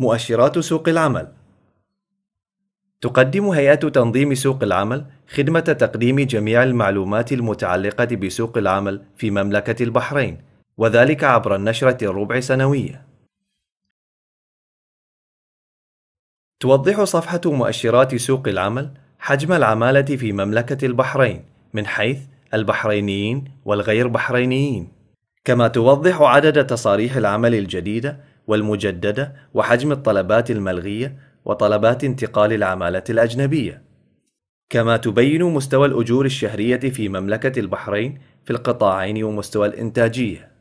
مؤشرات سوق العمل تقدم هيئة تنظيم سوق العمل خدمة تقديم جميع المعلومات المتعلقة بسوق العمل في مملكة البحرين، وذلك عبر النشرة الربع سنوية. توضح صفحة مؤشرات سوق العمل حجم العمالة في مملكة البحرين من حيث البحرينيين والغير بحرينيين، كما توضح عدد تصاريح العمل الجديدة والمجددة وحجم الطلبات الملغية وطلبات انتقال العمالة الأجنبية. كما تبين مستوى الأجور الشهرية في مملكة البحرين في القطاعين ومستوى الإنتاجية.